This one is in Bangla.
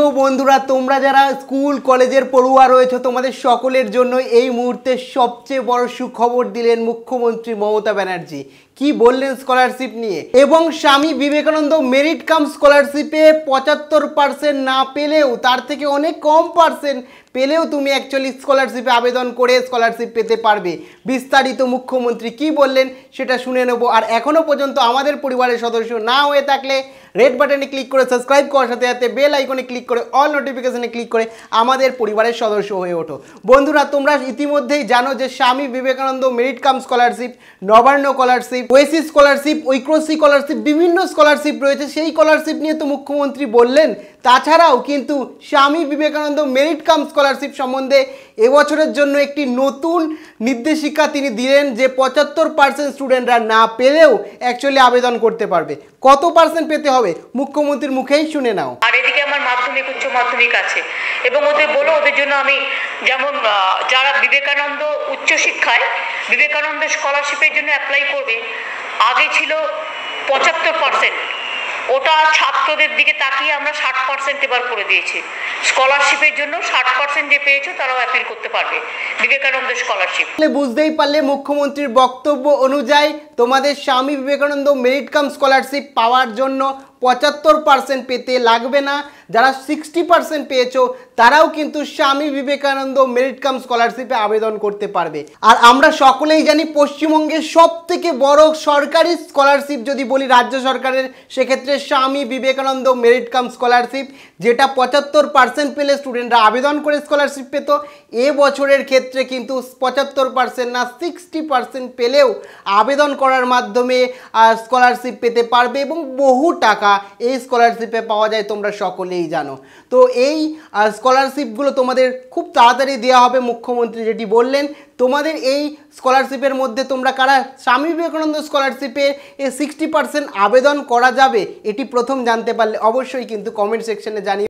প্রিয় বন্ধুরা তোমরা যারা স্কুল কলেজের পড়ুয়া রয়েছে তোমাদের সকলের জন্য এই মুহূর্তে সবচেয়ে বড় সুখবর দিলেন মুখ্যমন্ত্রী মমতা ব্যানার্জি কি বললেন স্কলারশিপ নিয়ে এবং স্বামী বিবেকানন্দ মেরিট কাম স্কলারশিপে পঁচাত্তর পার্সেন্ট না পেলেও তার থেকে অনেক কম পার্সেন্ট পেলেও তুমি অ্যাকচুয়ালি স্কলারশিপে আবেদন করে স্কলারশিপ পেতে পারবে বিস্তারিত মুখ্যমন্ত্রী কি বললেন সেটা শুনে নেব আর এখনও পর্যন্ত আমাদের পরিবারের সদস্য না হয়ে থাকলে রেড বাটনে ক্লিক করে সাবস্ক্রাইব করার সাথে সাথে বেল আইকনে ক্লিক করে অল নোটিফিকেশনে ক্লিক করে আমাদের পরিবারের সদস্য হয়ে ওঠো বন্ধুরা তোমরা ইতিমধ্যেই জানো যে Swami Vivekananda merit cum scholarship Nabanna scholarship Oasis scholarship ঐক্রসি স্কলারশিপ বিভিন্ন স্কলারশিপ রয়েছে সেই স্কলারশিপ নিয়ে তো মুখ্যমন্ত্রী বললেন তাছাড়াও কিন্তু স্বামী বিবেকানন্দ মেরিট কাম স্কলারশিপ সম্বন্ধে এবছরের জন্য একটি নতুন নির্দেশিকা তিনি দিলেন যে পঁচাত্তর পার্সেন্ট স্টুডেন্টরা না পেলেও অ্যাকচুয়ালি আবেদন করতে পারবে কত পার্সেন্ট পেতে হবে মুখ্যমন্ত্রীর মুখেই শুনে নাও আর এদিকে আমার মাধ্যমিক উচ্চ মাধ্যমিক আছে এবং ওদের বলো ওদের জন্য আমি যেমন যারা বিবেকানন্দ উচ্চশিক্ষায় বিবেকানন্দ স্কলারশিপের জন্য অ্যাপ্লাই করবে আগে ছিল পঁচাত্তর পার্সেন্ট ওটা ছাত্রদের দিকে তাকিয়ে আমরা ষাট পার্সেন্ট এবার করে দিয়েছি স্কলারশিপের জন্য ষাট পার্সেন্ট যে পেয়েছে তারাও অ্যাপিল করতে পারবে বিবেকানন্দ স্কলারশিপ বুঝতেই পারলে মুখ্যমন্ত্রীর বক্তব্য অনুযায়ী তোমাদের Swami Vivekananda merit cum scholarship পাওয়ার জন্য পঁচাত্তর পার্সেন্ট পেতে লাগবে না যারা সিক্সটি পার্সেন্ট পেয়েছো তারাও কিন্তু স্বামী বিবেকানন্দ মেরিট কাম স্কলারশিপে আবেদন করতে পারবে আর আমরা সকলেই জানি পশ্চিমবঙ্গের সব থেকে বড় সরকারি স্কলারশিপ যদি বলি রাজ্য সরকারের সেক্ষেত্রে স্বামী বিবেকানন্দ মেরিট কাম স্কলারশিপ যেটা পঁচাত্তর পার্সেন্ট পেলে স্টুডেন্টরা আবেদন করে স্কলারশিপ পেত এ বছরের ক্ষেত্রে কিন্তু পঁচাত্তর পার্সেন্ট না সিক্সটি পার্সেন্ট পেলেও আবেদন করার মাধ্যমে স্কলারশিপ পেতে পারবে এবং বহু টাকা এই স্কলারশিপে পাওয়া যায় তোমরা সকলেই জানো তো এই স্কলারশিপগুলো তোমাদের খুব তাড়াতাড়ি দেওয়া হবে মুখ্যমন্ত্রী যেটি বললেন তোমাদের এই স্কলারশিপের মধ্যে তোমরা কারা স্বামী বিবেকানন্দ স্কলারশিপে সিক্সটি পার্সেন্ট আবেদন করা যাবে এটি প্রথম জানতে পারলে অবশ্যই কিন্তু কমেন্ট সেকশনে জানিয়ে